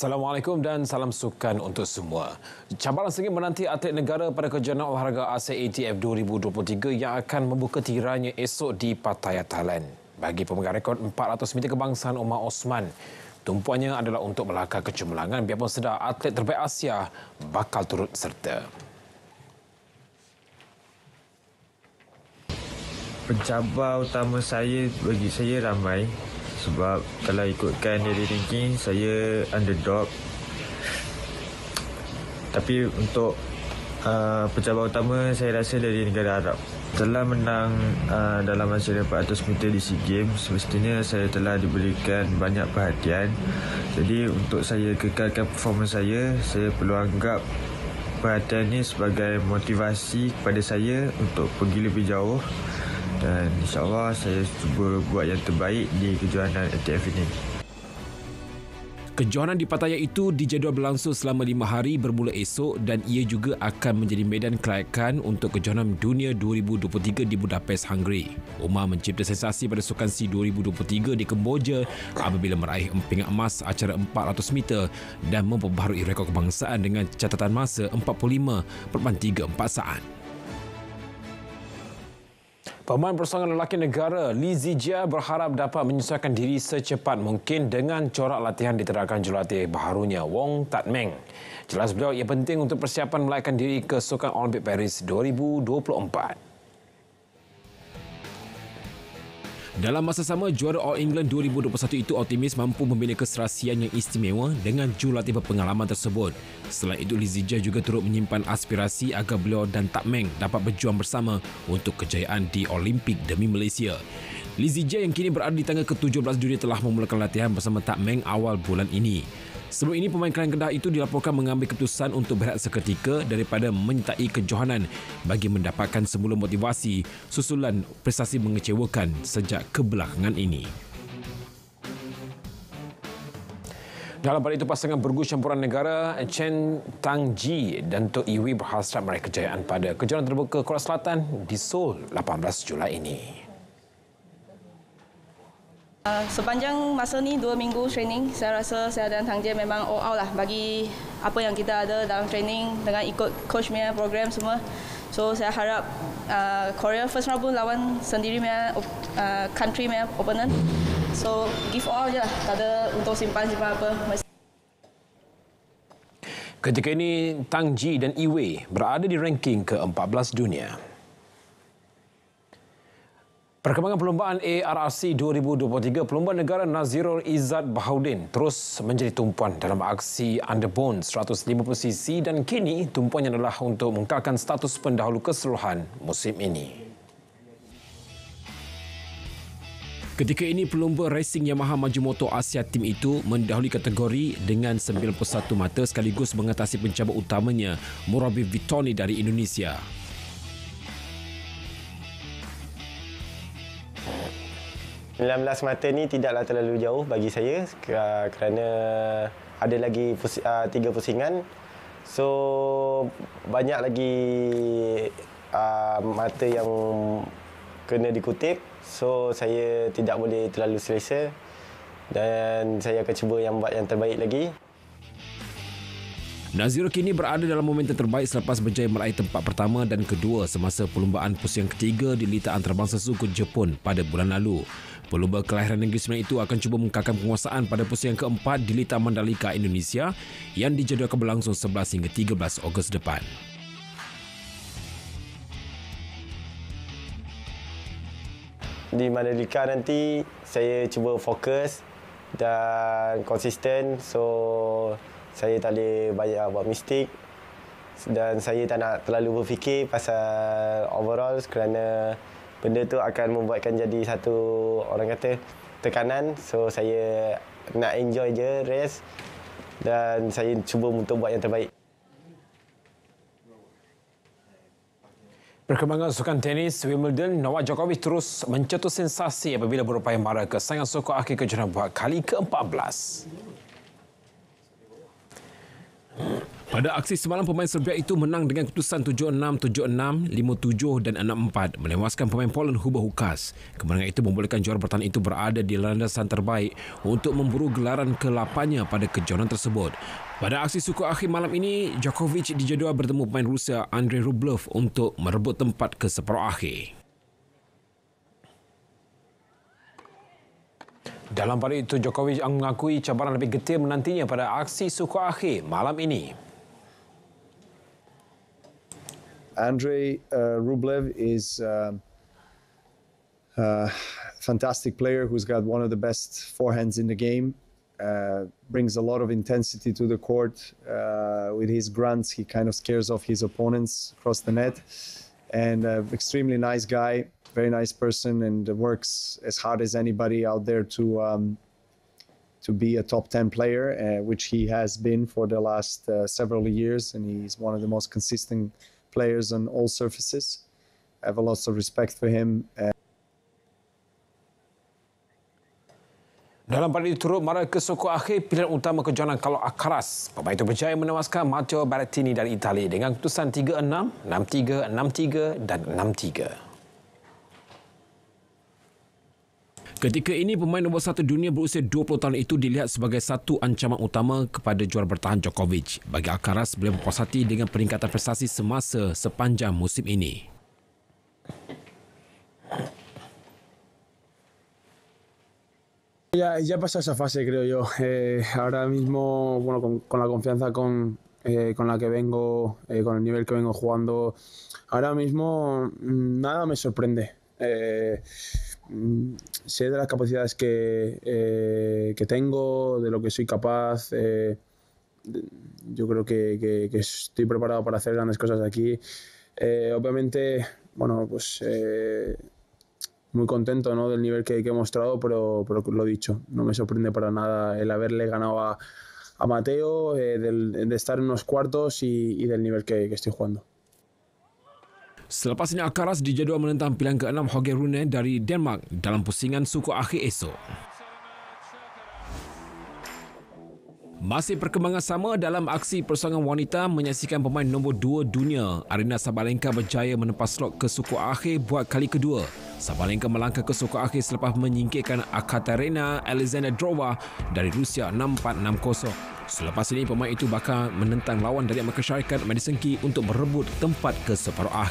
Assalamualaikum dan salam sukan untuk semua. Cabaran sengit menanti atlet negara pada kejuanan olahraga Asia ATF 2023 yang akan membuka tirainya esok di Pattaya, Thailand. Bagi pemegang rekod 400 meter kebangsaan Umar Osman, tumpuannya adalah untuk melakar kecemerlangan biarpun sedar atlet terbaik Asia bakal turut serta. Pencabar utama saya bagi saya ramai sebab kalau ikutkan dari ranking Saya underdog Tapi untuk uh, pencabar utama Saya rasa dari negara Arab Telah menang uh, dalam masa 400 meter di SEA Games Semestinya saya telah diberikan banyak perhatian Jadi untuk saya kekalkan performa saya Saya perlu anggap perhatian ini sebagai motivasi kepada saya Untuk pergi lebih jauh dan insyaAllah saya cuba buat yang terbaik di kejuaraan ATF ini. Kejohanan di Pattaya itu dijadual berlangsung selama lima hari bermula esok dan ia juga akan menjadi medan kelayakan untuk kejohanan dunia 2023 di Budapest, Hungary. Umar mencipta sensasi pada Sukan si 2023 di Kemboja apabila meraih empingat emas acara 400 meter dan memperbaharui rekod kebangsaan dengan catatan masa 45.34 saat. Pemain persoangan lelaki negara Li Zijia berharap dapat menyesuaikan diri secepat mungkin dengan corak latihan diterangkan jurulatih baharunya Wong Tat Meng. Jelas beliau ia penting untuk persiapan melayakan diri ke Sukan Olimpik Paris 2024. Dalam masa sama, juara All England 2021 itu optimis mampu membina keserasian yang istimewa dengan jurulatih berpengalaman tersebut. Selain itu, Lizija juga turut menyimpan aspirasi agar beliau dan Tak Meng dapat berjuang bersama untuk kejayaan di Olimpik demi Malaysia. Lizzie Jay yang kini berada di tangga ke-17 dunia telah memulakan latihan bersama Tak Meng awal bulan ini. Sebelum ini pemain Kelang Kedah itu dilaporkan mengambil keputusan untuk berehat seketika daripada menyertai kejohanan bagi mendapatkan semula motivasi susulan prestasi mengecewakan sejak kebelakangan ini. Dalam pada itu pasangan bergu campuran negara Chen Tang Ji dan Tok Iwi berhasrat meraih kejayaan pada kejohanan terbuka Korea Selatan di Seoul 18 Julai ini. Uh, sepanjang masa ni dua minggu training, saya rasa saya dan Tang Jie memang all out lah bagi apa yang kita ada dalam training dengan ikut coach punya program semua. So saya harap uh, Korea first round pun lawan sendiri punya uh, country punya opponent. So give all je lah, tak ada untuk simpan siapa apa. Ketika ini Tang Jie dan Iwe berada di ranking ke-14 dunia. Perkembangan perlombaan ARRC 2023, perlombaan negara Nazirul Izzat Bahaudin terus menjadi tumpuan dalam aksi Underbone 150 cc dan kini tumpuannya adalah untuk mengkalkan status pendahulu keseluruhan musim ini. Ketika ini pelumba racing Yamaha Maju Moto Asia tim itu mendahului kategori dengan 91 mata sekaligus mengatasi pencabar utamanya Murabi Vitoni dari Indonesia. 19 mata ni tidaklah terlalu jauh bagi saya ah, kerana ada lagi ah, tiga pusingan. So banyak lagi ah, mata yang kena dikutip. So saya tidak boleh terlalu selesa dan saya akan cuba yang buat yang terbaik lagi. Nazir kini berada dalam momentum terbaik selepas berjaya meraih tempat pertama dan kedua semasa perlumbaan pusingan ketiga di Lita Antarabangsa Suku Jepun pada bulan lalu. Pelumba kelahiran Negeri Sembilan itu akan cuba mengkakam penguasaan pada pusing yang keempat di Lita Mandalika Indonesia yang dijadualkan berlangsung 11 hingga 13 Ogos depan. Di Mandalika nanti saya cuba fokus dan konsisten so saya tak boleh banyak buat mistik dan saya tak nak terlalu berfikir pasal overall kerana benda tu akan membuatkan jadi satu orang kata tekanan so saya nak enjoy je race dan saya cuba untuk buat yang terbaik Perkembangan sukan tenis Wimbledon, Novak Djokovic terus mencetus sensasi apabila berupaya mara ke sangat sokong akhir kejuran buat kali ke-14. Pada aksi semalam pemain Serbia itu menang dengan keputusan 7-6, 7-6, 5-7 dan 6-4 melewaskan pemain Poland Huba Hukas. Kemenangan itu membolehkan juara bertahan itu berada di landasan terbaik untuk memburu gelaran ke 8 pada kejohanan tersebut. Pada aksi suku akhir malam ini, Djokovic dijadual bertemu pemain Rusia Andrei Rublev untuk merebut tempat ke separuh akhir. Dalam pada itu, Djokovic mengakui cabaran lebih getir menantinya pada aksi suku akhir malam ini. Andrei uh, Rublev is um, uh, a fantastic player who's got one of the best forehands in the game. Uh, brings a lot of intensity to the court. Uh, with his grunts, he kind of scares off his opponents across the net. And uh, extremely nice guy, very nice person, and works as hard as anybody out there to um, to be a top 10 player, uh, which he has been for the last several years. And he's one of the most consistent players on all surfaces. I have a lot of respect for him. And Dalam parti turut mara ke suku akhir, pilihan utama kejohanan kalau Akaras. Pemain itu berjaya menewaskan Matteo Berrettini dari Itali dengan keputusan 3-6, 6-3, 6-3 dan 6-3. Ketika ini pemain nombor satu dunia berusia 20 tahun itu dilihat sebagai satu ancaman utama kepada juara bertahan Djokovic. Bagi Alcaraz, beliau berpuas hati dengan peringkatan prestasi semasa sepanjang musim ini. Ya, ya pasa esa fase, creo yo. Eh, ahora mismo, bueno, con, con la confianza con, Eh, con la que vengo, eh, con el nivel que vengo jugando, ahora mismo mm, nada me sorprende. Eh, Mm, sé de las capacidades que, eh, que tengo, de lo que soy capaz. Eh, yo creo que, estoy preparado para hacer grandes cosas aquí. Eh, obviamente, bueno, pues muy contento del nivel que, he mostrado, pero, pero lo dicho, no me sorprende para nada el haberle ganado a, Mateo, de estar en unos cuartos y, y del nivel que estoy jugando. Selepas ini Akaras dijadual menentang pilihan ke-6 Hoge Rune dari Denmark dalam pusingan suku akhir esok. Masih perkembangan sama dalam aksi persoalan wanita menyaksikan pemain nombor dua dunia Arina Sabalenka berjaya menempas slot ke suku akhir buat kali kedua. Sabalenka melangkah ke suku akhir selepas menyingkirkan Akaterina Alexandrova dari Rusia 6-4-6-0. Selepas ini pemain itu bakal menentang lawan dari Amerika Syarikat Madison Key untuk merebut tempat ke separuh akhir.